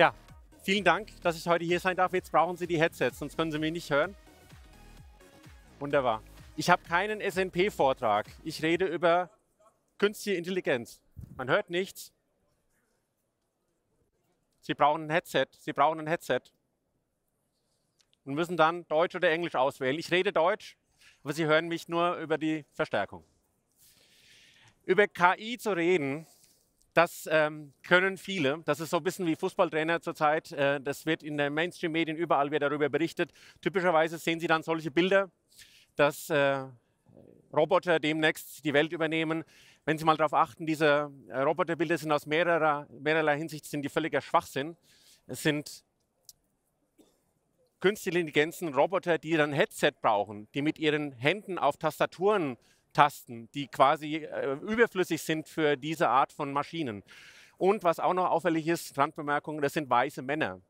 Ja, vielen Dank, dass ich heute hier sein darf. Jetzt brauchen Sie die Headsets, sonst können Sie mich nicht hören. Wunderbar. Ich habe keinen SNP-Vortrag. Ich rede über künstliche Intelligenz. Man hört nichts. Sie brauchen ein Headset. Sie brauchen ein Headset. Und müssen dann Deutsch oder Englisch auswählen. Ich rede Deutsch, aber Sie hören mich nur über die Verstärkung. Über KI zu reden, das ähm, können viele. Das ist so ein bisschen wie Fußballtrainer zurzeit. Äh, das wird in den Mainstream-Medien überall wird darüber berichtet. Typischerweise sehen Sie dann solche Bilder, dass äh, Roboter demnächst die Welt übernehmen. Wenn Sie mal darauf achten, diese äh, Roboterbilder sind aus mehrerer, mehrerlei Hinsicht sind die völliger Schwachsinn. Es sind künstliche Intelligenzen, Roboter, die dann Headset brauchen, die mit ihren Händen auf Tastaturen äh, Tasten, die quasi äh, überflüssig sind für diese Art von Maschinen. Und was auch noch auffällig ist, Randbemerkung, das sind weiße Männer.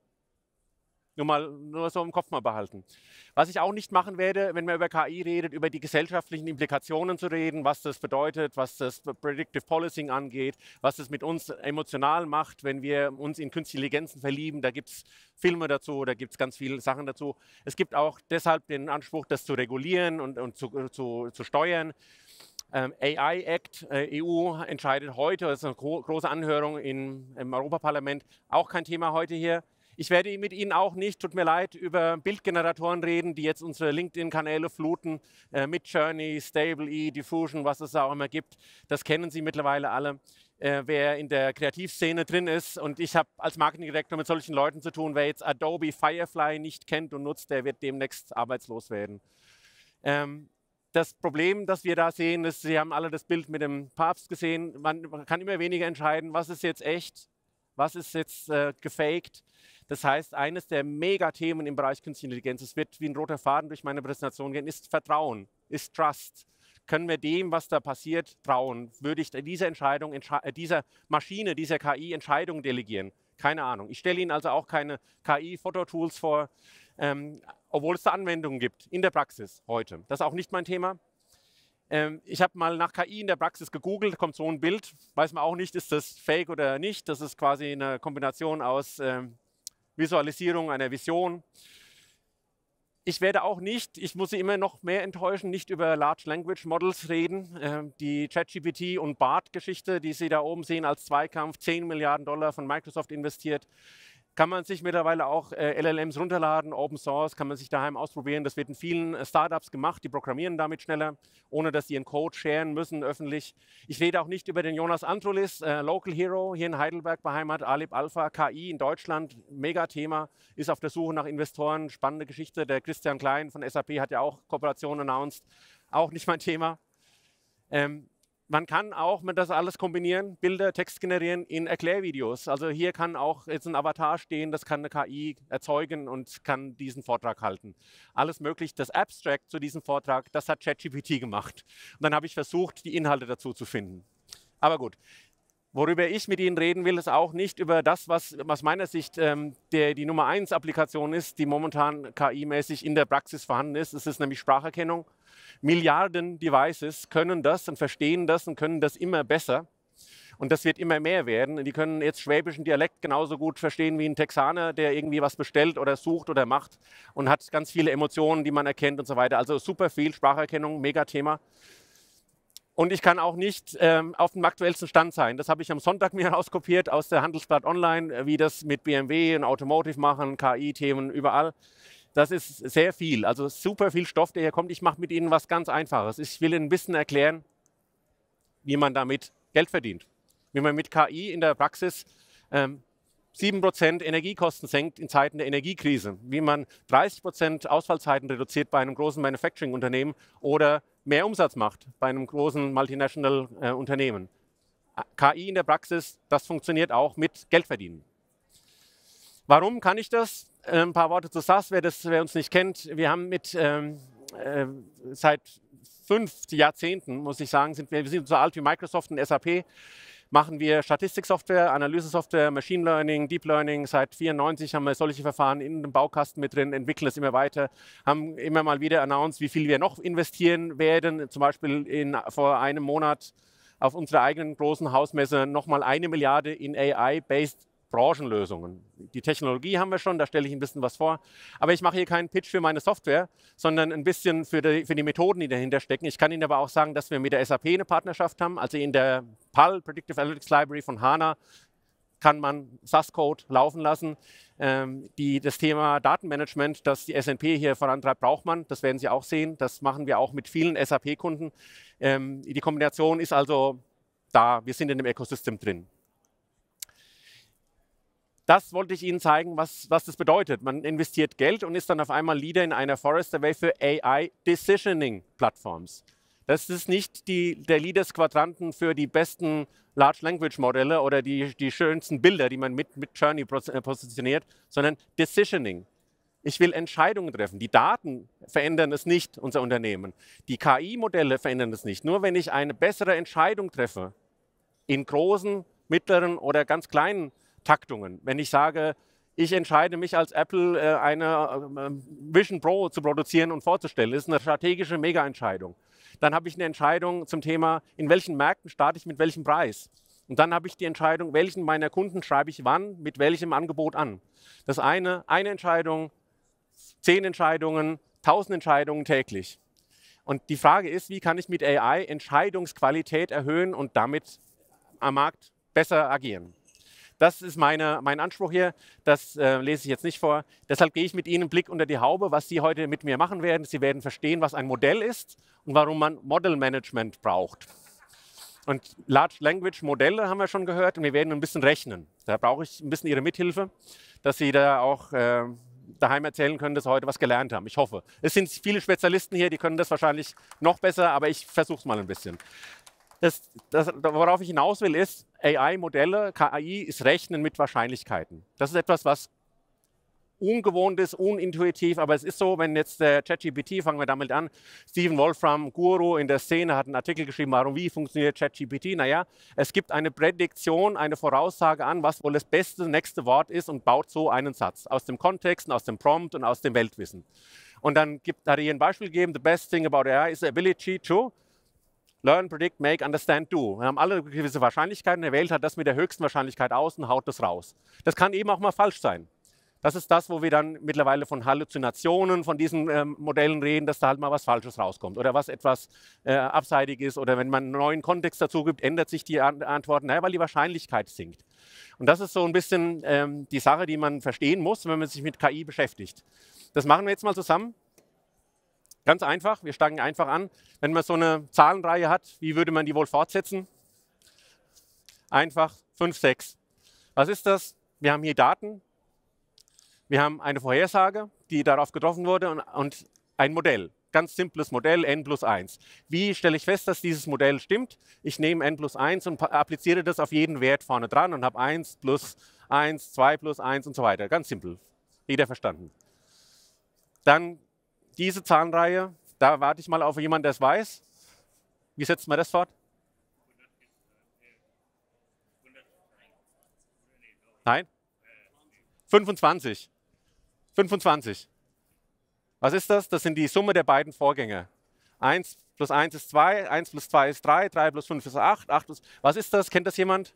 Nur mal nur so im Kopf mal behalten. Was ich auch nicht machen werde, wenn man über KI redet, über die gesellschaftlichen Implikationen zu reden, was das bedeutet, was das Predictive Policing angeht, was das mit uns emotional macht, wenn wir uns in künstliche Intelligenzen verlieben. Da gibt es Filme dazu, da gibt es ganz viele Sachen dazu. Es gibt auch deshalb den Anspruch, das zu regulieren und, und zu, zu, zu steuern. Ähm, AI Act, äh, EU entscheidet heute, das ist eine große Anhörung im, im Europaparlament, auch kein Thema heute hier. Ich werde mit Ihnen auch nicht, tut mir leid, über Bildgeneratoren reden, die jetzt unsere LinkedIn-Kanäle fluten, äh, mit Journey, Stable E, Diffusion, was es auch immer gibt. Das kennen Sie mittlerweile alle. Äh, wer in der Kreativszene drin ist und ich habe als Marketingdirektor mit solchen Leuten zu tun, wer jetzt Adobe Firefly nicht kennt und nutzt, der wird demnächst arbeitslos werden. Ähm, das Problem, das wir da sehen, ist, Sie haben alle das Bild mit dem Papst gesehen. Man, man kann immer weniger entscheiden, was ist jetzt echt, was ist jetzt äh, gefaked. Das heißt, eines der Megathemen im Bereich Künstliche Intelligenz, es wird wie ein roter Faden durch meine Präsentation gehen, ist Vertrauen, ist Trust. Können wir dem, was da passiert, trauen? Würde ich dieser Entscheidung, äh, dieser Maschine, dieser KI Entscheidungen delegieren? Keine Ahnung. Ich stelle Ihnen also auch keine KI-Fototools vor, ähm, obwohl es da Anwendungen gibt in der Praxis heute. Das ist auch nicht mein Thema. Ähm, ich habe mal nach KI in der Praxis gegoogelt, kommt so ein Bild, weiß man auch nicht, ist das fake oder nicht. Das ist quasi eine Kombination aus ähm, Visualisierung einer Vision. Ich werde auch nicht, ich muss Sie immer noch mehr enttäuschen, nicht über Large Language Models reden. Ähm, die ChatGPT und BART-Geschichte, die Sie da oben sehen als Zweikampf, 10 Milliarden Dollar von Microsoft investiert kann man sich mittlerweile auch äh, LLMs runterladen, Open Source, kann man sich daheim ausprobieren. Das wird in vielen äh, Startups gemacht, die programmieren damit schneller, ohne dass sie ihren Code sharen müssen öffentlich. Ich rede auch nicht über den Jonas Antrolis, äh, Local Hero hier in Heidelberg beheimat, Alib Alpha, KI in Deutschland, mega Thema, ist auf der Suche nach Investoren, spannende Geschichte. Der Christian Klein von SAP hat ja auch Kooperationen announced, auch nicht mein Thema. Ähm, man kann auch mit das alles kombinieren, Bilder, Text generieren in Erklärvideos. Also hier kann auch jetzt ein Avatar stehen, das kann eine KI erzeugen und kann diesen Vortrag halten. Alles möglich. Das Abstract zu diesem Vortrag, das hat ChatGPT gemacht. Und dann habe ich versucht, die Inhalte dazu zu finden. Aber gut, Worüber ich mit Ihnen reden will, ist auch nicht über das, was aus meiner Sicht ähm, der, die Nummer 1 Applikation ist, die momentan KI-mäßig in der Praxis vorhanden ist. Es ist nämlich Spracherkennung. Milliarden Devices können das und verstehen das und können das immer besser. Und das wird immer mehr werden. Die können jetzt schwäbischen Dialekt genauso gut verstehen wie ein Texaner, der irgendwie was bestellt oder sucht oder macht und hat ganz viele Emotionen, die man erkennt und so weiter. Also super viel Spracherkennung, mega Thema. Und ich kann auch nicht ähm, auf dem aktuellsten Stand sein. Das habe ich am Sonntag mir rauskopiert aus der Handelsblatt Online, äh, wie das mit BMW und Automotive machen, KI-Themen überall. Das ist sehr viel, also super viel Stoff, der hier kommt. Ich mache mit Ihnen was ganz Einfaches. Ich will Ihnen ein bisschen erklären, wie man damit Geld verdient. Wie man mit KI in der Praxis ähm, 7% Energiekosten senkt in Zeiten der Energiekrise, wie man 30% Ausfallzeiten reduziert bei einem großen Manufacturing-Unternehmen oder mehr Umsatz macht bei einem großen Multinational-Unternehmen. Äh, KI in der Praxis, das funktioniert auch mit Geldverdienen. Warum kann ich das? Äh, ein paar Worte zu SAS, wer, das, wer uns nicht kennt. Wir haben mit ähm, äh, seit fünf Jahrzehnten, muss ich sagen, sind wir, wir sind so alt wie Microsoft und SAP machen wir Statistiksoftware, Analysesoftware, Machine Learning, Deep Learning. Seit 1994 haben wir solche Verfahren in dem Baukasten mit drin, entwickeln es immer weiter, haben immer mal wieder announced, wie viel wir noch investieren werden. Zum Beispiel in, vor einem Monat auf unserer eigenen großen Hausmesse nochmal eine Milliarde in AI-based Branchenlösungen. Die Technologie haben wir schon, da stelle ich ein bisschen was vor. Aber ich mache hier keinen Pitch für meine Software, sondern ein bisschen für die, für die Methoden, die dahinter stecken. Ich kann Ihnen aber auch sagen, dass wir mit der SAP eine Partnerschaft haben. Also in der PAL, Predictive Analytics Library von HANA, kann man SAS-Code laufen lassen. Ähm, die, das Thema Datenmanagement, das die SNP hier vorantreibt, braucht man. Das werden Sie auch sehen. Das machen wir auch mit vielen SAP-Kunden. Ähm, die Kombination ist also da. Wir sind in dem Ecosystem drin das wollte ich Ihnen zeigen, was, was das bedeutet. Man investiert Geld und ist dann auf einmal Leader in einer Forrester Wave für AI Decisioning Plattforms. Das ist nicht die, der Leaders Quadranten für die besten Large Language Modelle oder die, die schönsten Bilder, die man mit, mit Journey äh, positioniert, sondern Decisioning. Ich will Entscheidungen treffen. Die Daten verändern es nicht, unser Unternehmen. Die KI-Modelle verändern es nicht. Nur wenn ich eine bessere Entscheidung treffe, in großen, mittleren oder ganz kleinen Taktungen. Wenn ich sage, ich entscheide mich als Apple, äh, eine äh, Vision Pro zu produzieren und vorzustellen, das ist eine strategische Mega-Entscheidung. Dann habe ich eine Entscheidung zum Thema, in welchen Märkten starte ich mit welchem Preis. Und dann habe ich die Entscheidung, welchen meiner Kunden schreibe ich wann, mit welchem Angebot an. Das eine, eine Entscheidung, zehn Entscheidungen, tausend Entscheidungen täglich. Und die Frage ist, wie kann ich mit AI Entscheidungsqualität erhöhen und damit am Markt besser agieren? Das ist meine, mein Anspruch hier. Das äh, lese ich jetzt nicht vor. Deshalb gehe ich mit Ihnen einen Blick unter die Haube, was Sie heute mit mir machen werden. Sie werden verstehen, was ein Modell ist und warum man Model Management braucht. Und Large Language Modelle haben wir schon gehört und wir werden ein bisschen rechnen. Da brauche ich ein bisschen Ihre Mithilfe, dass Sie da auch äh, daheim erzählen können, dass Sie heute was gelernt haben. Ich hoffe. Es sind viele Spezialisten hier, die können das wahrscheinlich noch besser, aber ich versuche es mal ein bisschen. Das, das, worauf ich hinaus will, ist, AI-Modelle, KI ist Rechnen mit Wahrscheinlichkeiten. Das ist etwas, was ungewohnt ist, unintuitiv, aber es ist so, wenn jetzt der ChatGPT, fangen wir damit an, Stephen Wolfram, Guru in der Szene, hat einen Artikel geschrieben, warum, wie funktioniert ChatGPT? Naja, es gibt eine Prädiktion, eine Voraussage an, was wohl das beste nächste Wort ist und baut so einen Satz aus dem Kontext, und aus dem Prompt und aus dem Weltwissen. Und dann gibt, hat er hier ein Beispiel gegeben, the best thing about AI is the ability to, Learn, Predict, Make, Understand, Do. Wir haben alle gewisse Wahrscheinlichkeiten. Der wählt hat das mit der höchsten Wahrscheinlichkeit aus und haut das raus. Das kann eben auch mal falsch sein. Das ist das, wo wir dann mittlerweile von Halluzinationen, von diesen ähm, Modellen reden, dass da halt mal was Falsches rauskommt oder was etwas äh, abseitig ist oder wenn man einen neuen Kontext dazu gibt, ändert sich die An Antwort, naja, weil die Wahrscheinlichkeit sinkt. Und das ist so ein bisschen ähm, die Sache, die man verstehen muss, wenn man sich mit KI beschäftigt. Das machen wir jetzt mal zusammen. Ganz einfach, wir steigen einfach an. Wenn man so eine Zahlenreihe hat, wie würde man die wohl fortsetzen? Einfach 5, 6. Was ist das? Wir haben hier Daten, wir haben eine Vorhersage, die darauf getroffen wurde und, und ein Modell. Ganz simples Modell, n plus 1. Wie stelle ich fest, dass dieses Modell stimmt? Ich nehme n plus 1 und appliziere das auf jeden Wert vorne dran und habe 1 plus 1, 2 plus 1 und so weiter. Ganz simpel. Jeder verstanden. Dann diese Zahnreihe, da warte ich mal auf jemanden, der es weiß. Wie setzt man das fort? Nein? 25. 25. Was ist das? Das sind die Summe der beiden Vorgänge. 1 plus 1 ist 2, 1 plus 2 ist 3, 3 plus 5 ist 8, 8 plus... Was ist das? Kennt das jemand?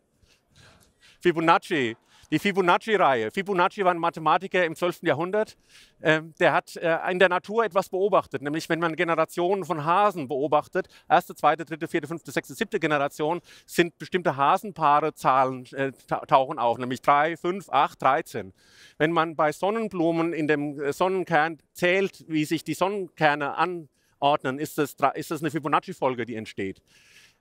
Fibonacci die Fibonacci-Reihe. Fibonacci war ein Mathematiker im 12. Jahrhundert. Ähm, der hat äh, in der Natur etwas beobachtet, nämlich wenn man Generationen von Hasen beobachtet, erste, zweite, dritte, vierte, fünfte, sechste, siebte Generation, sind bestimmte Hasenpaare Zahlen äh, tauchen auf, nämlich 3, 5, 8, 13. Wenn man bei Sonnenblumen in dem äh, Sonnenkern zählt, wie sich die Sonnenkerne anordnen, ist das, ist das eine Fibonacci-Folge, die entsteht.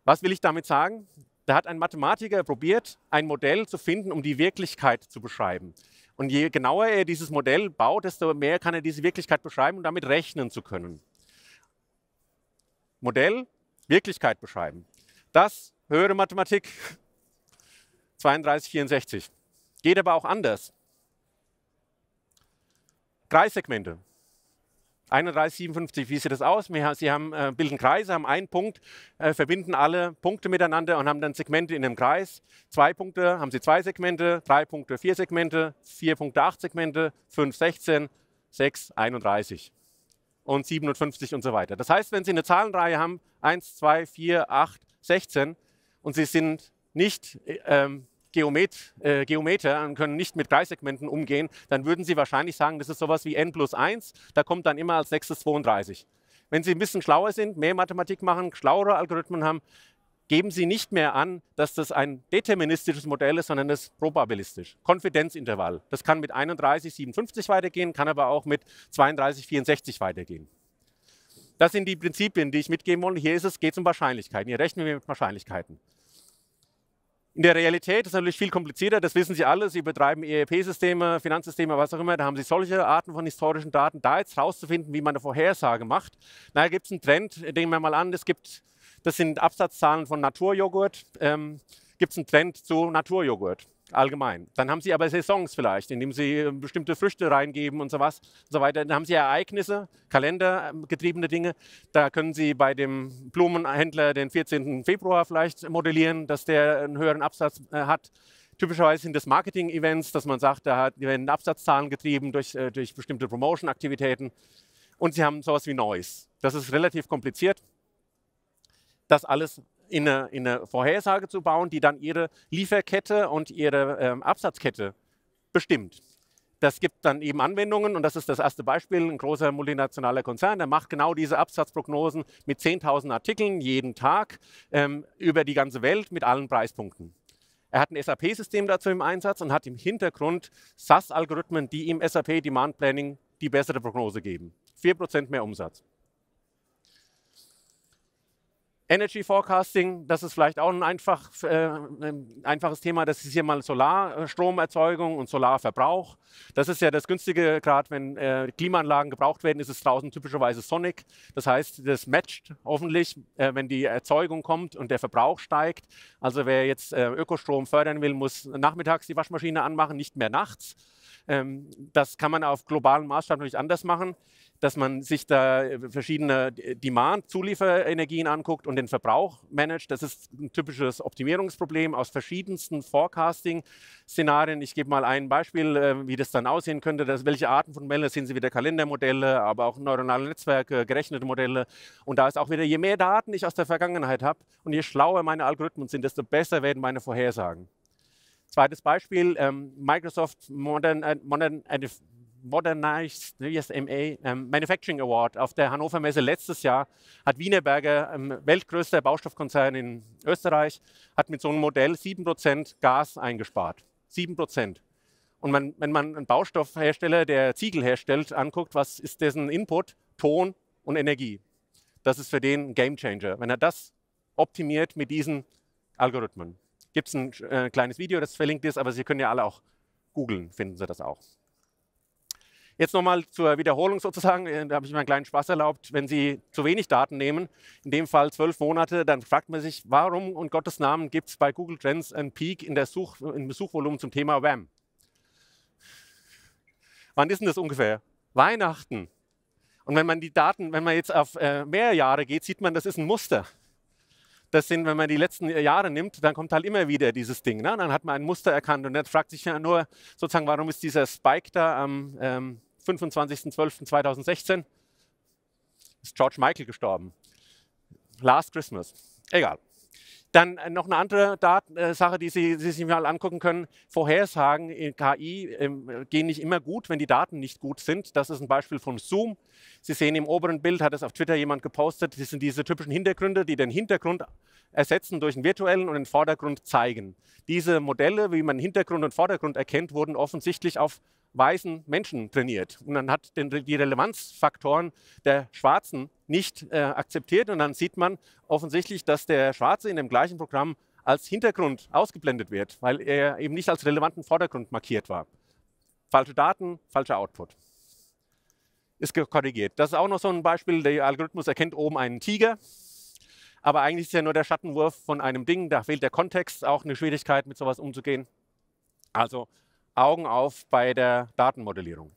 Was will ich damit sagen? Da hat ein Mathematiker probiert, ein Modell zu finden, um die Wirklichkeit zu beschreiben. Und je genauer er dieses Modell baut, desto mehr kann er diese Wirklichkeit beschreiben um damit rechnen zu können. Modell, Wirklichkeit beschreiben. Das höhere Mathematik 3264. Geht aber auch anders. Kreissegmente. 3157, wie sieht das aus? Wir, sie haben, äh, bilden Kreise, haben einen Punkt, äh, verbinden alle Punkte miteinander und haben dann Segmente in einem Kreis. Zwei Punkte haben sie zwei Segmente, drei Punkte vier Segmente, vier Punkte acht Segmente, fünf 16, sechs 31 und 57 und so weiter. Das heißt, wenn Sie eine Zahlenreihe haben, 1, 2, 4, 8, 16 und Sie sind nicht äh, ähm, Geomet, äh, Geometer und können nicht mit Kreissegmenten umgehen, dann würden Sie wahrscheinlich sagen, das ist sowas wie n plus 1, da kommt dann immer als nächstes 32. Wenn Sie ein bisschen schlauer sind, mehr Mathematik machen, schlauere Algorithmen haben, geben Sie nicht mehr an, dass das ein deterministisches Modell ist, sondern das ist probabilistisch. Konfidenzintervall. Das kann mit 31, 57 weitergehen, kann aber auch mit 32, 64 weitergehen. Das sind die Prinzipien, die ich mitgeben wollte. Hier ist es, geht es um Wahrscheinlichkeiten. Hier rechnen wir mit Wahrscheinlichkeiten. In der Realität ist es natürlich viel komplizierter, das wissen Sie alle. Sie betreiben ERP-Systeme, e Finanzsysteme, was auch immer. Da haben Sie solche Arten von historischen Daten. Da jetzt rauszufinden, wie man eine Vorhersage macht, da gibt es einen Trend, den wir mal an. Es gibt, das sind Absatzzahlen von Naturjoghurt. Ähm, gibt es einen Trend zu Naturjoghurt allgemein. Dann haben sie aber Saisons vielleicht, indem sie äh, bestimmte Früchte reingeben und so und so weiter. Dann haben sie Ereignisse, kalendergetriebene ähm, Dinge. Da können sie bei dem Blumenhändler den 14. Februar vielleicht modellieren, dass der einen höheren Absatz äh, hat. Typischerweise sind das Marketing-Events, dass man sagt, da werden Absatzzahlen getrieben durch, äh, durch bestimmte Promotion-Aktivitäten. Und sie haben sowas wie Noise. Das ist relativ kompliziert. Das alles in eine, in eine, Vorhersage zu bauen, die dann ihre Lieferkette und ihre ähm, Absatzkette bestimmt. Das gibt dann eben Anwendungen und das ist das erste Beispiel. Ein großer multinationaler Konzern, der macht genau diese Absatzprognosen mit 10.000 Artikeln jeden Tag ähm, über die ganze Welt mit allen Preispunkten. Er hat ein SAP-System dazu im Einsatz und hat im Hintergrund SAS-Algorithmen, die im SAP Demand Planning die bessere Prognose geben. 4% mehr Umsatz. Energy Forecasting, das ist vielleicht auch ein, einfach, äh, ein einfaches Thema. Das ist hier mal Solarstromerzeugung und Solarverbrauch. Das ist ja das Günstige, gerade wenn äh, Klimaanlagen gebraucht werden, ist es draußen typischerweise sonnig. Das heißt, das matcht hoffentlich, äh, wenn die Erzeugung kommt und der Verbrauch steigt. Also wer jetzt äh, Ökostrom fördern will, muss nachmittags die Waschmaschine anmachen, nicht mehr nachts. Ähm, das kann man auf globalem Maßstab natürlich anders machen dass man sich da äh, verschiedene Demand-Zulieferenergien anguckt und den Verbrauch managt. Das ist ein typisches Optimierungsproblem aus verschiedensten Forecasting-Szenarien. Ich gebe mal ein Beispiel, äh, wie das dann aussehen könnte. Dass, welche Arten von Modellen sind sie wieder Kalendermodelle, aber auch neuronale Netzwerke, gerechnete Modelle. Und da ist auch wieder, je mehr Daten ich aus der Vergangenheit habe und je schlauer meine Algorithmen sind, desto besser werden meine Vorhersagen. Zweites Beispiel, ähm, Microsoft Modern, äh, Modern Modernized ESMA ne, ähm, Manufacturing Award auf der Hannover Messe letztes Jahr hat Wienerberger, ähm, weltgrößter Baustoffkonzern in Österreich, hat mit so einem Modell 7% Gas eingespart. 7%. Und man, wenn man einen Baustoffhersteller, der Ziegel herstellt, anguckt, was ist dessen Input? Ton und Energie. Das ist für den ein Gamechanger. Wenn er das optimiert mit diesen Algorithmen. Gibt es ein äh, kleines Video, das verlinkt ist, aber Sie können ja alle auch googeln, finden Sie das auch. Jetzt nochmal zur Wiederholung sozusagen, äh, da habe ich mir einen kleinen Spaß erlaubt. Wenn Sie zu wenig Daten nehmen, in dem Fall zwölf Monate, dann fragt man sich, warum und Gottes Namen gibt es bei Google Trends einen Peak in der Such, im Suchvolumen zum Thema WAM? Wann ist denn das ungefähr? Weihnachten. Und wenn man die Daten, wenn man jetzt auf äh, mehr Jahre geht, sieht man, das ist ein Muster das sind, wenn man die letzten Jahre nimmt, dann kommt halt immer wieder dieses Ding. Ne? Dann hat man ein Muster erkannt und dann fragt sich ja nur sozusagen, warum ist dieser Spike da am ähm, 25.12.2016? Ist George Michael gestorben. Last Christmas. Egal. Dann äh, noch eine andere Dat äh, Sache, die Sie, Sie, sich mal angucken können. Vorhersagen in KI äh, gehen nicht immer gut, wenn die Daten nicht gut sind. Das ist ein Beispiel von Zoom. Sie sehen im oberen Bild, hat es auf Twitter jemand gepostet, das sind diese typischen Hintergründe, die den Hintergrund ersetzen durch einen virtuellen und den Vordergrund zeigen. Diese Modelle, wie man Hintergrund und Vordergrund erkennt, wurden offensichtlich auf weißen Menschen trainiert. Und dann hat den, die Relevanzfaktoren der Schwarzen nicht äh, akzeptiert. Und dann sieht man offensichtlich, dass der Schwarze in dem gleichen Programm als Hintergrund ausgeblendet wird, weil er eben nicht als relevanten Vordergrund markiert war. Falsche Daten, falscher Output. Ist korrigiert. Das ist auch noch so ein Beispiel. Der Algorithmus erkennt oben einen Tiger, aber eigentlich ist ja nur der Schattenwurf von einem Ding. Da fehlt der Kontext, auch eine Schwierigkeit, mit sowas umzugehen. Also Augen auf bei der Datenmodellierung.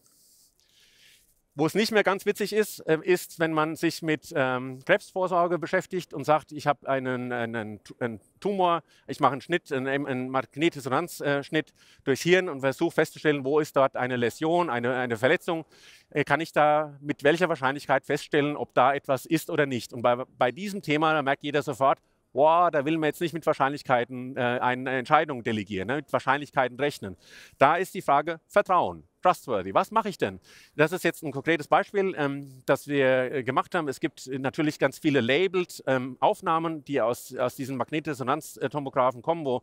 Wo es nicht mehr ganz witzig ist, äh, ist, wenn man sich mit ähm, Krebsvorsorge beschäftigt und sagt, ich habe einen, einen, einen, Tumor, ich mache einen Schnitt, einen, einen Magnetresonanzschnitt durchs Hirn und versuche festzustellen, wo ist dort eine Läsion, eine, eine Verletzung. Äh, kann ich da mit welcher Wahrscheinlichkeit feststellen, ob da etwas ist oder nicht? Und bei, bei diesem Thema merkt jeder sofort, boah, da will man jetzt nicht mit Wahrscheinlichkeiten äh, eine Entscheidung delegieren, ne? mit Wahrscheinlichkeiten rechnen. Da ist die Frage Vertrauen, trustworthy. Was mache ich denn? Das ist jetzt ein konkretes Beispiel, ähm, das wir äh, gemacht haben. Es gibt natürlich ganz viele labeled ähm, Aufnahmen, die aus, aus diesen Magnetresonanztomographen kommen, wo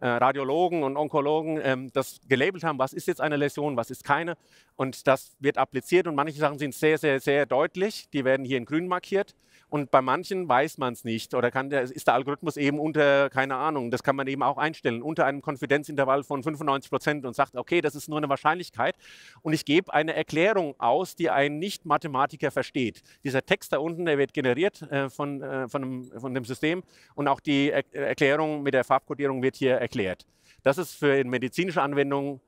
äh, Radiologen und Onkologen ähm, das gelabelt haben, was ist jetzt eine Läsion, was ist keine. Und das wird appliziert und manche Sachen sind sehr, sehr, sehr deutlich. Die werden hier in grün markiert. Und bei manchen weiß man es nicht oder der, ist der Algorithmus eben unter, keine Ahnung, das kann man eben auch einstellen, unter einem Konfidenzintervall von 95 Prozent und sagt, okay, das ist nur eine Wahrscheinlichkeit und ich gebe eine Erklärung aus, die ein Nicht-Mathematiker versteht. Dieser Text da unten, der wird generiert äh, von, äh, von, einem, von dem System und auch die er Erklärung mit der Farbkodierung wird hier erklärt. Das ist für medizinische Anwendungen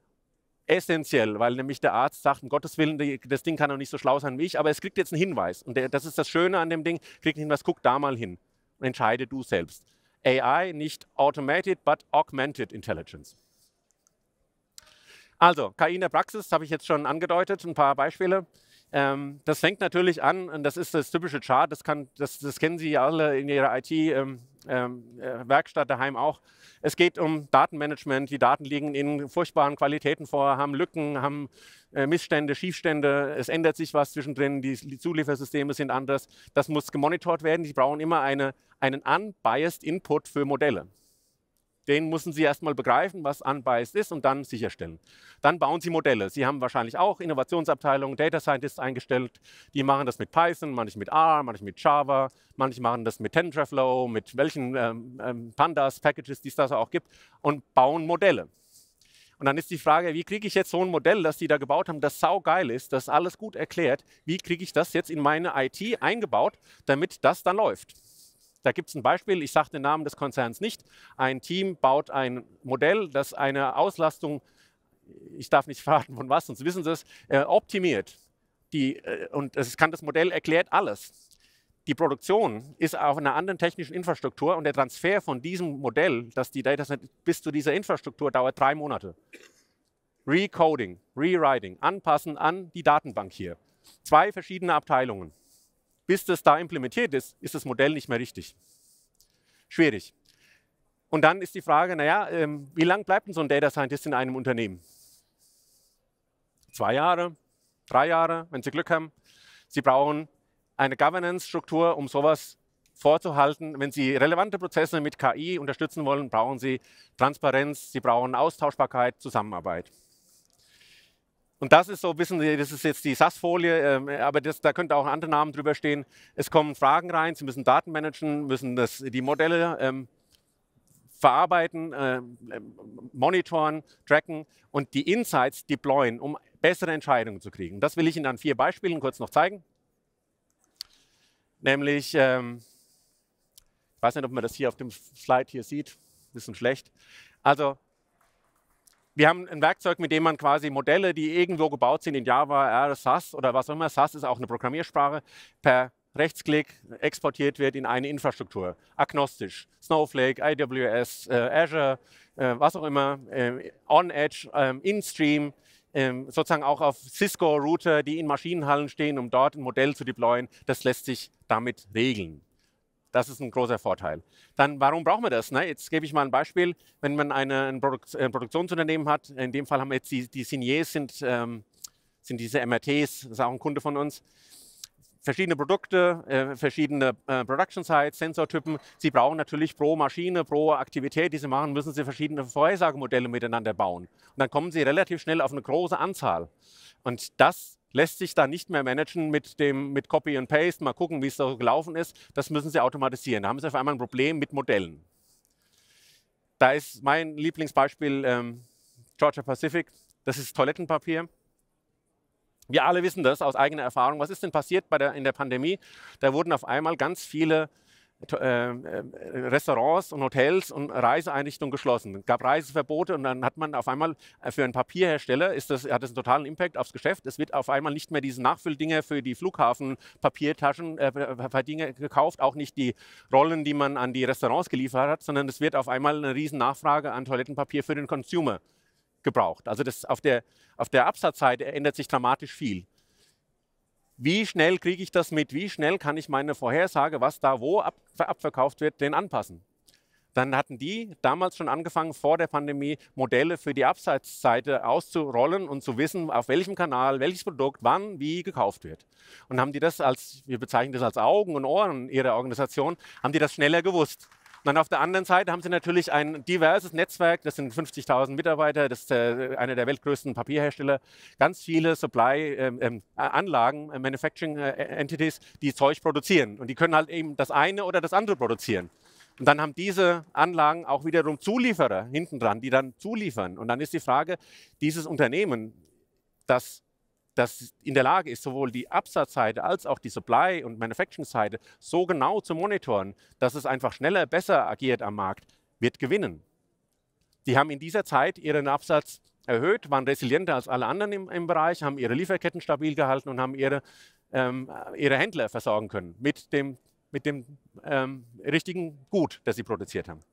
essentiell, weil nämlich der Arzt sagt, um Gottes Willen, das Ding kann doch nicht so schlau sein wie ich, aber es kriegt jetzt einen Hinweis. Und das ist das Schöne an dem Ding, kriegt einen Hinweis, guck da mal hin und entscheide du selbst. AI nicht Automated, but Augmented Intelligence. Also, KI in der Praxis, habe ich jetzt schon angedeutet, ein paar Beispiele. Ähm, das fängt natürlich an, und das ist das typische Chart, das, kann, das, das kennen Sie alle in Ihrer IT-Werkstatt ähm, ähm, äh, daheim auch. Es geht um Datenmanagement, die Daten liegen in furchtbaren Qualitäten vor, haben Lücken, haben äh, Missstände, Schiefstände, es ändert sich was zwischendrin, die, die Zuliefersysteme sind anders. Das muss gemonitort werden, Sie brauchen immer eine, einen unbiased Input für Modelle. Den müssen Sie erstmal begreifen, was unbiased ist und dann sicherstellen. Dann bauen Sie Modelle. Sie haben wahrscheinlich auch Innovationsabteilungen, Data Scientists eingestellt. Die machen das mit Python, manche mit R, manche mit Java, manche machen das mit TensorFlow, mit welchen ähm, ähm Pandas, Packages, die es da auch gibt und bauen Modelle. Und dann ist die Frage, wie kriege ich jetzt so ein Modell, das Sie da gebaut haben, das saugeil ist, das alles gut erklärt, wie kriege ich das jetzt in meine IT eingebaut, damit das dann läuft? Da gibt es ein Beispiel, ich sage den Namen des Konzerns nicht. Ein Team baut ein Modell, das eine Auslastung, ich darf nicht verraten von was, sonst wissen Sie es, äh, optimiert. Die, äh, und es kann das Modell erklärt alles. Die Produktion ist auf einer anderen technischen Infrastruktur und der Transfer von diesem Modell, das die Dataset bis zu dieser Infrastruktur dauert drei Monate. Recoding, Rewriting, anpassen an die Datenbank hier. Zwei verschiedene Abteilungen bis das da implementiert ist, ist das Modell nicht mehr richtig. Schwierig. Und dann ist die Frage, naja, ähm, wie lange bleibt denn so ein Data Scientist in einem Unternehmen? Zwei Jahre, drei Jahre, wenn Sie Glück haben. Sie brauchen eine Governance-Struktur, um sowas vorzuhalten. Wenn Sie relevante Prozesse mit KI unterstützen wollen, brauchen Sie Transparenz, Sie brauchen Austauschbarkeit, Zusammenarbeit. Und das ist so wissen Sie, das ist jetzt die SAS-Folie, ähm, aber das, da könnte auch andere Namen drüber stehen. Es kommen Fragen rein, Sie müssen Daten managen, müssen das, die Modelle ähm, verarbeiten, äh, monitoren, tracken und die Insights deployen, um bessere Entscheidungen zu kriegen. Das will ich Ihnen an vier Beispielen kurz noch zeigen. Nämlich, ähm, ich weiß nicht, ob man das hier auf dem Slide hier sieht, bisschen schlecht. Also wir haben ein Werkzeug, mit dem man quasi Modelle, die irgendwo gebaut sind in Java, R, SAS oder was auch immer, SAS ist auch eine Programmiersprache, per Rechtsklick exportiert wird in eine Infrastruktur, agnostisch. Snowflake, AWS, äh, Azure, äh, was auch immer, äh, On-Edge, ähm, In-Stream, ähm, sozusagen auch auf Cisco-Router, die in Maschinenhallen stehen, um dort ein Modell zu deployen. Das lässt sich damit regeln. Das ist ein großer Vorteil. Dann, warum brauchen wir das? Ne? Jetzt gebe ich mal ein Beispiel. Wenn man eine, ein, Produkt, ein, äh, Produktionsunternehmen hat, in dem Fall haben wir jetzt die, die Signiers, sind, ähm, sind diese MRTs, das ist auch ein Kunde von uns. Verschiedene Produkte, äh, verschiedene äh, Production Sites, Sensortypen. Sie brauchen natürlich pro Maschine, pro Aktivität, die Sie machen, müssen Sie verschiedene Vorhersagemodelle miteinander bauen. Und dann kommen Sie relativ schnell auf eine große Anzahl. Und das lässt sich da nicht mehr managen mit dem mit Copy and Paste, mal gucken, wie es so gelaufen ist. Das müssen sie automatisieren. Da haben sie auf einmal ein Problem mit Modellen. Da ist mein Lieblingsbeispiel ähm, Georgia Pacific. Das ist Toilettenpapier. Wir alle wissen das aus eigener Erfahrung. Was ist denn passiert bei der, in der Pandemie? Da wurden auf einmal ganz viele äh, Restaurants und Hotels und Reiseeinrichtungen geschlossen. Es gab Reiseverbote und dann hat man auf einmal äh, für einen Papierhersteller ist das, hat das einen totalen Impact aufs Geschäft. Es wird auf einmal nicht mehr diese Nachfülldinger für die Flughafenpapiertaschen äh, gekauft, auch nicht die Rollen, die man an die Restaurants geliefert hat, sondern es wird auf einmal eine riesen Nachfrage an Toilettenpapier für den Consumer gebraucht. Also das auf der, auf der Absatzseite ändert sich dramatisch viel wie schnell kriege ich das mit, wie schnell kann ich meine Vorhersage, was da wo ab, abverkauft wird, den anpassen. Dann hatten die damals schon angefangen, vor der Pandemie Modelle für die Abseitsseite auszurollen und zu wissen, auf welchem Kanal, welches Produkt, wann, wie gekauft wird. Und haben die das als, wir bezeichnen das als Augen und Ohren ihrer Organisation, haben die das schneller gewusst. Dann auf der anderen Seite haben sie natürlich ein diverses Netzwerk, das sind 50.000 Mitarbeiter, das ist äh, einer der weltgrößten Papierhersteller, ganz viele Supply-Anlagen, ähm, ähm, äh, äh, Manufacturing-Entities, die Zeug produzieren. Und die können halt eben das eine oder das andere produzieren. Und dann haben diese Anlagen auch wiederum Zulieferer hinten dran, die dann zuliefern. Und dann ist die Frage, dieses Unternehmen, das das in der Lage ist, sowohl die Absatzseite als auch die Supply- und Manufacturing-Seite so genau zu monitoren, dass es einfach schneller, besser agiert am Markt, wird gewinnen. Die haben in dieser Zeit ihren Absatz erhöht, waren resilienter als alle anderen im, im Bereich, haben ihre Lieferketten stabil gehalten und haben ihre, ähm, ihre Händler versorgen können mit dem, mit dem ähm, richtigen Gut, das sie produziert haben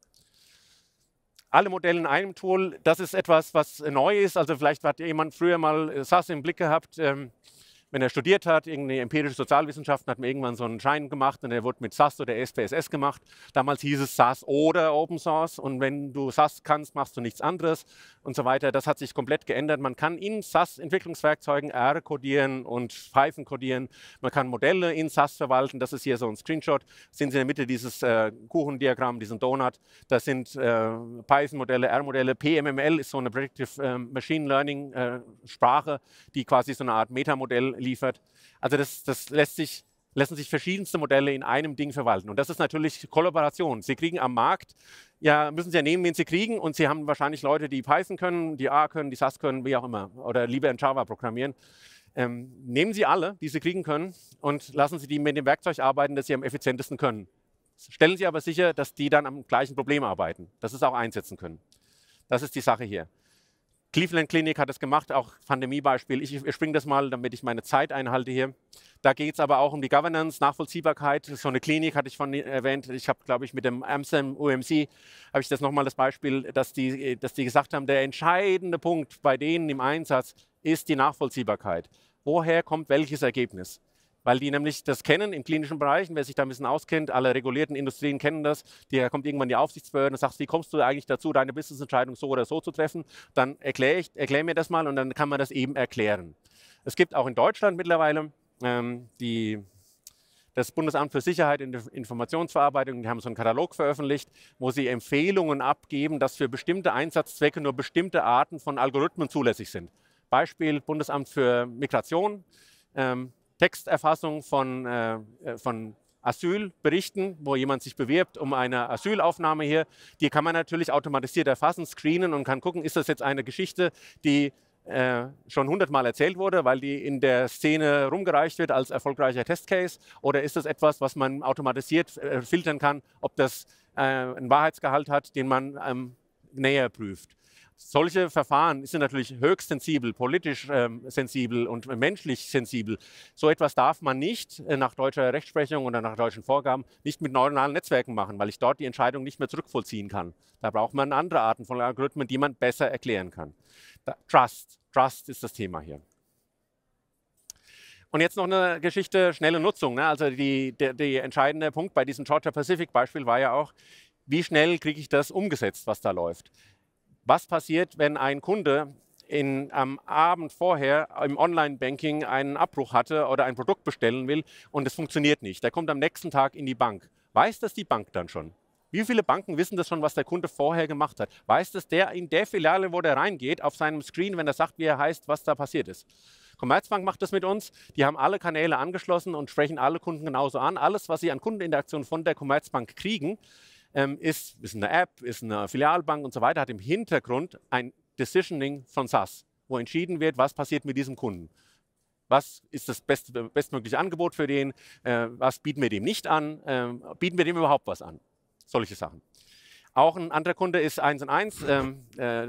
alle Modelle in einem Tool. Das ist etwas, was neu ist. Also vielleicht hat jemand früher mal äh, SAS im Blick gehabt. Ähm, wenn er studiert hat, irgendeine empirische Sozialwissenschaften, hat man irgendwann so einen Schein gemacht und der wurde mit SAS oder SPSS gemacht. Damals hieß es SAS oder Open Source und wenn du SAS kannst, machst du nichts anderes und so weiter. Das hat sich komplett geändert. Man kann in SAS-Entwicklungswerkzeugen R codieren und Python codieren. Man kann Modelle in SAS verwalten. Das ist hier so ein Screenshot. Sehen Sie in der Mitte dieses äh, Kuchendiagramm, diesen Donut. Das sind äh, Python-Modelle, R-Modelle. PMML ist so eine Predictive äh, Machine Learning-Sprache, äh, die quasi so eine Art Metamodell liefert. Also das, das lässt sich lassen sich verschiedenste Modelle in einem Ding verwalten. Und das ist natürlich Kollaboration. Sie kriegen am Markt, ja, müssen Sie ja nehmen, wen Sie kriegen. Und Sie haben wahrscheinlich Leute, die Python können, die R können, die SAS können, wie auch immer. Oder lieber in Java programmieren. Ähm, nehmen Sie alle, die Sie kriegen können, und lassen Sie die mit dem Werkzeug arbeiten, das Sie am effizientesten können. Stellen Sie aber sicher, dass die dann am gleichen Problem arbeiten, dass Sie es auch einsetzen können. Das ist die Sache hier. Cleveland Clinic hat es gemacht, auch Pandemiebeispiel. Ich, springe das mal, damit ich meine Zeit einhalte hier. Da geht es aber auch um die Governance, Nachvollziehbarkeit. So eine Klinik hatte ich von erwähnt. Ich habe, glaube ich, mit dem Amsterdam UMC habe ich das nochmal das Beispiel, dass die, dass die gesagt haben, der entscheidende Punkt bei denen im Einsatz ist die Nachvollziehbarkeit. Woher kommt welches Ergebnis? weil die nämlich das kennen im klinischen Bereich. wer sich da ein bisschen auskennt, alle regulierten Industrien kennen das. Da kommt irgendwann die Aufsichtsbehörde und sagt, wie kommst du eigentlich dazu, deine Businessentscheidung so oder so zu treffen? Dann erkläre ich, erklär mir das mal und dann kann man das eben erklären. Es gibt auch in Deutschland mittlerweile ähm, die das Bundesamt für Sicherheit in der Informationsverarbeitung, die haben so einen Katalog veröffentlicht, wo sie Empfehlungen abgeben, dass für bestimmte Einsatzzwecke nur bestimmte Arten von Algorithmen zulässig sind. Beispiel Bundesamt für Migration. Ähm, Texterfassung von, äh, äh, von Asylberichten, wo jemand sich bewirbt um eine Asylaufnahme hier, die kann man natürlich automatisiert erfassen, screenen und kann gucken, ist das jetzt eine Geschichte, die äh, schon hundertmal erzählt wurde, weil die in der Szene rumgereicht wird als erfolgreicher Testcase? Oder ist das etwas, was man automatisiert äh, filtern kann, ob das äh, einen Wahrheitsgehalt hat, den man ähm, näher prüft? solche Verfahren sind natürlich höchst sensibel, politisch ähm, sensibel und menschlich sensibel. So etwas darf man nicht äh, nach deutscher Rechtsprechung oder nach deutschen Vorgaben nicht mit neuronalen Netzwerken machen, weil ich dort die Entscheidung nicht mehr zurückvollziehen kann. Da braucht man andere Arten von Algorithmen, die man besser erklären kann. Da, Trust, Trust ist das Thema hier. Und jetzt noch eine Geschichte schnelle Nutzung. Ne? Also die, der, der entscheidende Punkt bei diesem Georgia Pacific Beispiel war ja auch, wie schnell kriege ich das umgesetzt, was da läuft. Was passiert, wenn ein Kunde in, am Abend vorher im Online-Banking einen Abbruch hatte oder ein Produkt bestellen will und es funktioniert nicht? Der kommt am nächsten Tag in die Bank. Weiß das die Bank dann schon? Wie viele Banken wissen das schon, was der Kunde vorher gemacht hat? Weiß das der in der Filiale, wo der reingeht, auf seinem Screen, wenn er sagt, wie er heißt, was da passiert ist? Commerzbank macht das mit uns. Die haben alle Kanäle angeschlossen und sprechen alle Kunden genauso an. Alles, was sie an Kundeninteraktion von der Commerzbank kriegen, ähm, ist, ist eine App, ist eine Filialbank und so weiter, hat im Hintergrund ein Decisioning von SAS, wo entschieden wird, was passiert mit diesem Kunden. Was ist das best, bestmögliche Angebot für den? Äh, was bieten wir dem nicht an? Äh, bieten wir dem überhaupt was an? Solche Sachen. Auch ein anderer Kunde ist 1 und 1. Ähm, äh,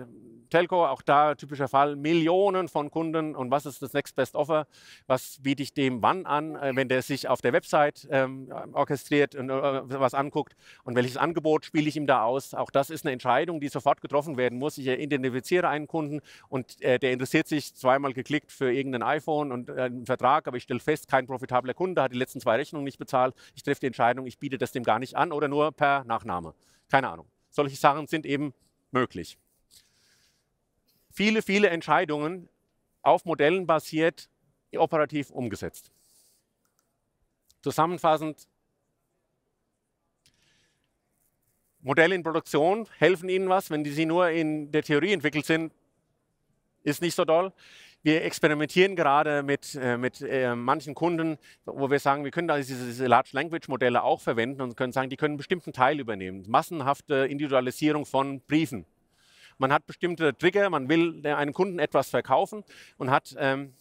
Telco, auch da typischer Fall, Millionen von Kunden und was ist das Next Best Offer? Was biete ich dem wann an, äh, wenn der sich auf der Website ähm, orchestriert und äh, was anguckt und welches Angebot spiele ich ihm da aus? Auch das ist eine Entscheidung, die sofort getroffen werden muss. Ich identifiziere einen Kunden und äh, der interessiert sich zweimal geklickt für irgendein iPhone und äh, einen Vertrag, aber ich stelle fest, kein profitabler Kunde, hat die letzten zwei Rechnungen nicht bezahlt. Ich treffe die Entscheidung, ich biete das dem gar nicht an oder nur per Nachname. Keine Ahnung. Solche Sachen sind eben möglich viele, viele Entscheidungen auf Modellen basiert operativ umgesetzt. Zusammenfassend, Modelle in Produktion helfen Ihnen was, wenn die Sie nur in der Theorie entwickelt sind, ist nicht so toll. Wir experimentieren gerade mit, äh, mit äh, manchen Kunden, wo wir sagen, wir können da diese, diese Large Language Modelle auch verwenden und können sagen, die können einen bestimmten Teil übernehmen. Massenhafte Individualisierung von Briefen man hat bestimmte Trigger, man will einem Kunden etwas verkaufen und hat, ähm,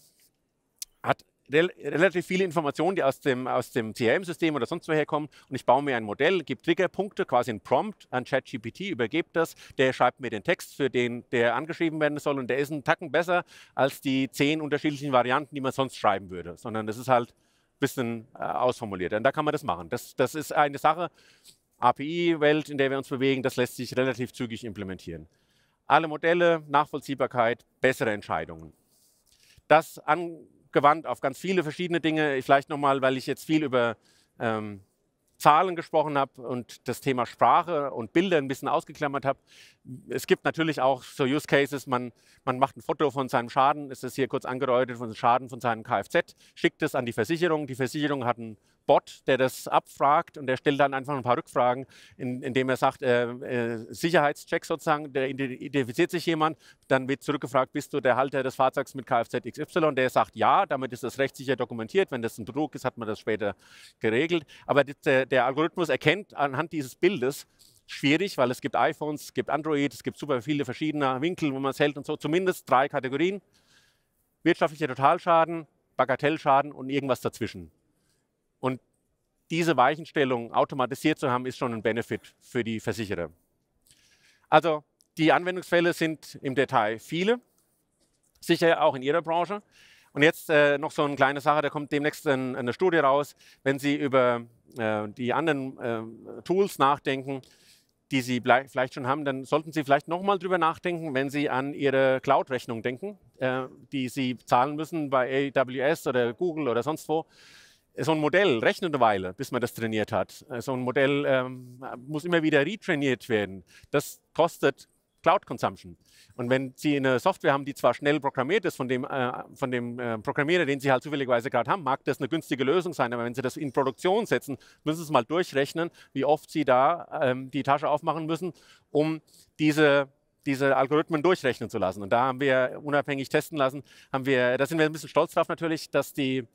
hat rel relativ viele Informationen, die aus dem, aus dem CRM-System oder sonst woher kommen. Und ich baue mir ein Modell, gebe Triggerpunkte, quasi ein Prompt an ChatGPT, übergebe das. Der schreibt mir den Text, für den der angeschrieben werden soll. Und der ist einen Tacken besser als die zehn unterschiedlichen Varianten, die man sonst schreiben würde. Sondern das ist halt ein bisschen äh, ausformuliert. Und da kann man das machen. Das, das ist eine Sache, API-Welt, in der wir uns bewegen, das lässt sich relativ zügig implementieren alle Modelle, Nachvollziehbarkeit, bessere Entscheidungen. Das angewandt auf ganz viele verschiedene Dinge. Vielleicht nochmal, weil ich jetzt viel über ähm, Zahlen gesprochen habe und das Thema Sprache und Bilder ein bisschen ausgeklammert habe. Es gibt natürlich auch so Use Cases, man, man macht ein Foto von seinem Schaden, ist es hier kurz angedeutet, von dem Schaden von seinem Kfz, schickt es an die Versicherung, die Versicherung hat ein Bot, der das abfragt und der stellt dann einfach ein paar Rückfragen, in, indem er sagt, äh, äh, Sicherheitscheck sozusagen, der identifiziert sich jemand, dann wird zurückgefragt, bist du der Halter des Fahrzeugs mit Kfz XY? Der sagt ja, damit ist das rechtssicher dokumentiert. Wenn das ein Druck ist, hat man das später geregelt. Aber der, der Algorithmus erkennt anhand dieses Bildes, schwierig, weil es gibt iPhones, es gibt Android, es gibt super viele verschiedene Winkel, wo man es hält und so. Zumindest drei Kategorien. Wirtschaftlicher Totalschaden, Bagatellschaden und irgendwas dazwischen. Und diese Weichenstellung automatisiert zu haben, ist schon ein Benefit für die Versicherer. Also die Anwendungsfälle sind im Detail viele, sicher auch in Ihrer Branche. Und jetzt äh, noch so eine kleine Sache, da kommt demnächst ein, eine Studie raus, wenn Sie über äh, die anderen äh, Tools nachdenken, die Sie vielleicht schon haben, dann sollten Sie vielleicht nochmal drüber nachdenken, wenn Sie an Ihre Cloud-Rechnung denken, äh, die Sie zahlen müssen bei AWS oder Google oder sonst wo so ein Modell rechnet eine Weile, bis man das trainiert hat. Äh, so ein Modell ähm, muss immer wieder retrainiert werden. Das kostet Cloud Consumption. Und wenn Sie eine Software haben, die zwar schnell programmiert ist von dem, äh, von dem äh, Programmierer, den Sie halt zufälligerweise gerade haben, mag das eine günstige Lösung sein, aber wenn Sie das in Produktion setzen, müssen Sie es mal durchrechnen, wie oft Sie da ähm, die Tasche aufmachen müssen, um diese diese Algorithmen durchrechnen zu lassen. Und da haben wir unabhängig testen lassen, haben wir, da sind wir ein bisschen stolz drauf natürlich, dass die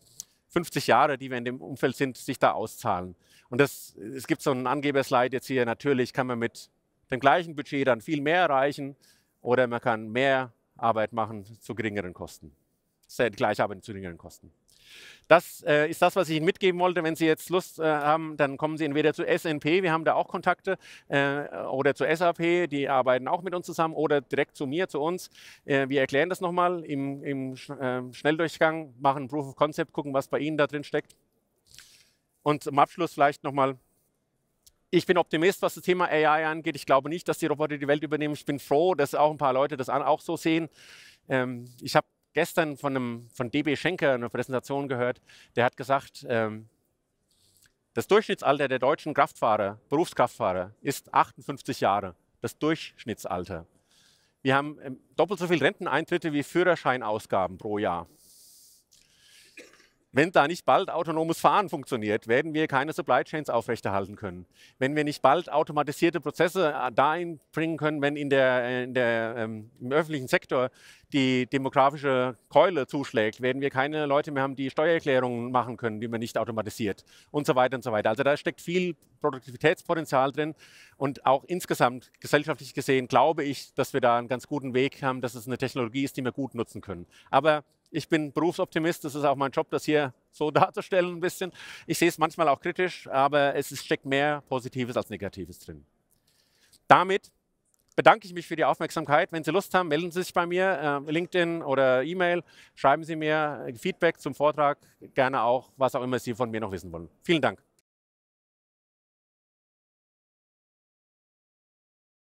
50 Jahre, die wir in dem Umfeld sind, sich da auszahlen. Und das, es gibt so einen Angeberslide jetzt hier, natürlich kann man mit dem gleichen Budget dann viel mehr erreichen oder man kann mehr Arbeit machen zu geringeren Kosten. Das gleiche Arbeit zu geringeren Kosten. Das äh, ist das, was ich Ihnen mitgeben wollte. Wenn Sie jetzt Lust äh, haben, dann kommen Sie entweder zu SNP, wir haben da auch Kontakte, äh, oder zu SAP, die arbeiten auch mit uns zusammen, oder direkt zu mir, zu uns. Äh, wir erklären das nochmal im, im Sch ähm, Schnelldurchgang, machen Proof of Concept, gucken, was bei Ihnen da drin steckt. Und zum Abschluss vielleicht nochmal ich bin Optimist, was das Thema AI angeht. Ich glaube nicht, dass die Roboter die Welt übernehmen. Ich bin froh, dass auch ein paar Leute das auch so sehen. Ähm, ich habe gestern von, einem, von DB Schenker eine Präsentation gehört, der hat gesagt, ähm, das Durchschnittsalter der deutschen Kraftfahrer, Berufskraftfahrer, ist 58 Jahre. Das Durchschnittsalter. Wir haben ähm, doppelt so viele Renteneintritte wie Führerscheinausgaben pro Jahr. Wenn da nicht bald autonomes Fahren funktioniert, werden wir keine Supply Chains aufrechterhalten können. Wenn wir nicht bald automatisierte Prozesse äh, dahin bringen können, wenn in der, äh, in der, ähm, im öffentlichen Sektor die demografische Keule zuschlägt, werden wir keine Leute mehr haben, die Steuererklärungen machen können, die man nicht automatisiert und so weiter und so weiter. Also da steckt viel Produktivitätspotenzial drin und auch insgesamt gesellschaftlich gesehen glaube ich, dass wir da einen ganz guten Weg haben, dass es eine Technologie ist, die wir gut nutzen können. Aber ich bin Berufsoptimist, das ist auch mein Job, das hier so darzustellen ein bisschen. Ich sehe es manchmal auch kritisch, aber es steckt mehr Positives als Negatives drin. Damit bedanke ich mich für die Aufmerksamkeit. Wenn Sie Lust haben, melden Sie sich bei mir, äh, LinkedIn oder E-Mail. Schreiben Sie mir Feedback zum Vortrag, gerne auch, was auch immer Sie von mir noch wissen wollen. Vielen Dank.